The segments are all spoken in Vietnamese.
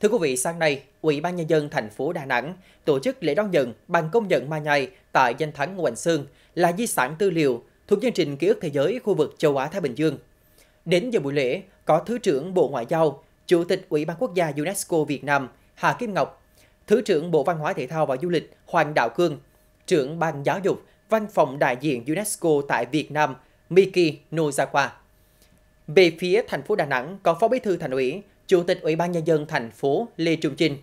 Thưa quý vị, sáng nay, Ủy ban Nhân dân thành phố Đà Nẵng tổ chức lễ đón nhận bằng công nhận ma nhai tại danh thắng Ngũ Sương là di sản tư liệu thuộc chương trình ký ức thế giới khu vực châu Á-Thái Bình Dương. Đến giờ buổi lễ, có Thứ trưởng Bộ Ngoại giao, Chủ tịch Ủy ban Quốc gia UNESCO Việt Nam Hà Kim Ngọc, Thứ trưởng Bộ Văn hóa Thể thao và Du lịch Hoàng Đạo Cương, trưởng Ban Giáo dục, Văn phòng đại diện UNESCO tại Việt Nam Miki Nozawa. Về phía thành phố Đà Nẵng có Phó Bí thư Thành ủy, Chủ tịch Ủy ban Nhân dân thành phố Lê Trung Trinh,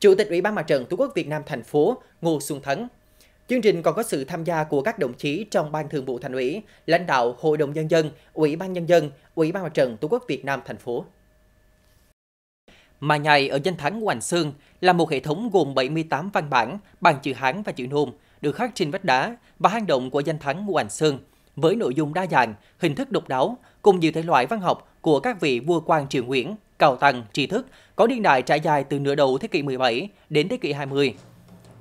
Chủ tịch Ủy ban Mặt trận Tổ quốc Việt Nam thành phố Ngô Xuân Thắng. Chương trình còn có sự tham gia của các đồng chí trong Ban Thường vụ Thành ủy, lãnh đạo Hội đồng Nhân dân, Ủy ban Nhân dân, Ủy ban Mặt trận Tổ quốc Việt Nam thành phố. Mà nhài ở danh thắng Hoành Sương là một hệ thống gồm 78 văn bản bằng chữ Hán và chữ Nôm được khắc trên vách đá và hang động của danh thắng Hoành Sương với nội dung đa dạng, hình thức độc đáo cùng nhiều thể loại văn học của các vị vua quan triều Nguyễn cao tăng, trí thức có niên đại trải dài từ nửa đầu thế kỷ 17 đến thế kỷ 20.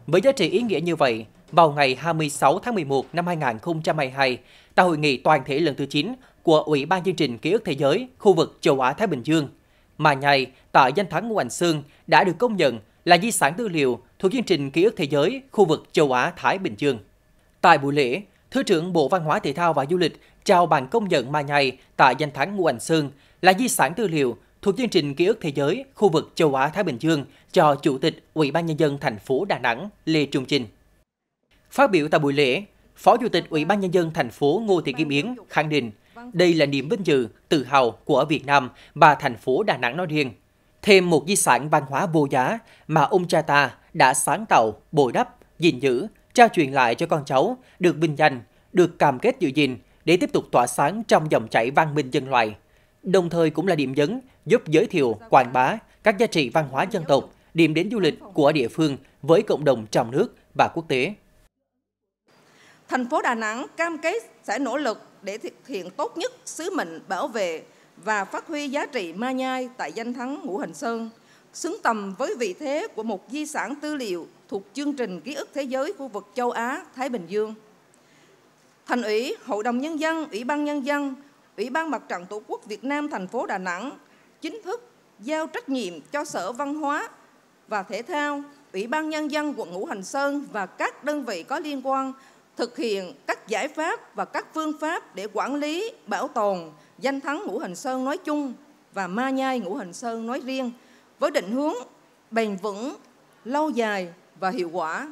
Với giá trị ý nghĩa như vậy, vào ngày 26 tháng 11 năm 2022, tại hội nghị toàn thể lần thứ 9 của Ủy ban chương trình ký ức thế giới khu vực châu Á Thái Bình Dương, mà nhai tại danh thắng Ngũ Hành sương đã được công nhận là di sản tư liệu thuộc chương trình ký ức thế giới khu vực châu Á Thái Bình Dương. Tại buổi lễ, Thứ trưởng Bộ Văn hóa Thể thao và Du lịch trao bằng công nhận mà Nhai tại danh thắng Ngũ Hành sương là di sản tư liệu thuộc chương trình Ký ức Thế giới khu vực châu Á-Thái Bình Dương cho Chủ tịch Ủy ban Nhân dân thành phố Đà Nẵng Lê Trung Trinh. Phát biểu tại buổi lễ, Phó Chủ tịch Ủy ban Nhân dân thành phố Ngô Thị Kim Yến khẳng định đây là niềm vinh dự, tự hào của Việt Nam và thành phố Đà Nẵng nói riêng. Thêm một di sản văn hóa vô giá mà ông cha ta đã sáng tạo, bồi đắp, gìn giữ, trao truyền lại cho con cháu, được vinh danh, được cam kết giữ gìn để tiếp tục tỏa sáng trong dòng chảy văn minh nhân loại – đồng thời cũng là điểm nhấn giúp giới thiệu, quảng bá các giá trị văn hóa dân tộc, điểm đến du lịch của địa phương với cộng đồng trong nước và quốc tế. Thành phố Đà Nẵng cam kết sẽ nỗ lực để thực hiện tốt nhất sứ mệnh bảo vệ và phát huy giá trị ma nhai tại danh thắng Ngũ Hành Sơn, xứng tầm với vị thế của một di sản tư liệu thuộc chương trình ký ức thế giới khu vực châu Á Thái Bình Dương. Thành ủy, Hội đồng nhân dân, Ủy ban nhân dân Ủy ban Mặt trận Tổ quốc Việt Nam thành phố Đà Nẵng chính thức giao trách nhiệm cho Sở Văn hóa và Thể thao, Ủy ban Nhân dân quận Ngũ Hành Sơn và các đơn vị có liên quan thực hiện các giải pháp và các phương pháp để quản lý, bảo tồn danh thắng Ngũ Hành Sơn nói chung và ma nhai Ngũ Hành Sơn nói riêng với định hướng bền vững, lâu dài và hiệu quả.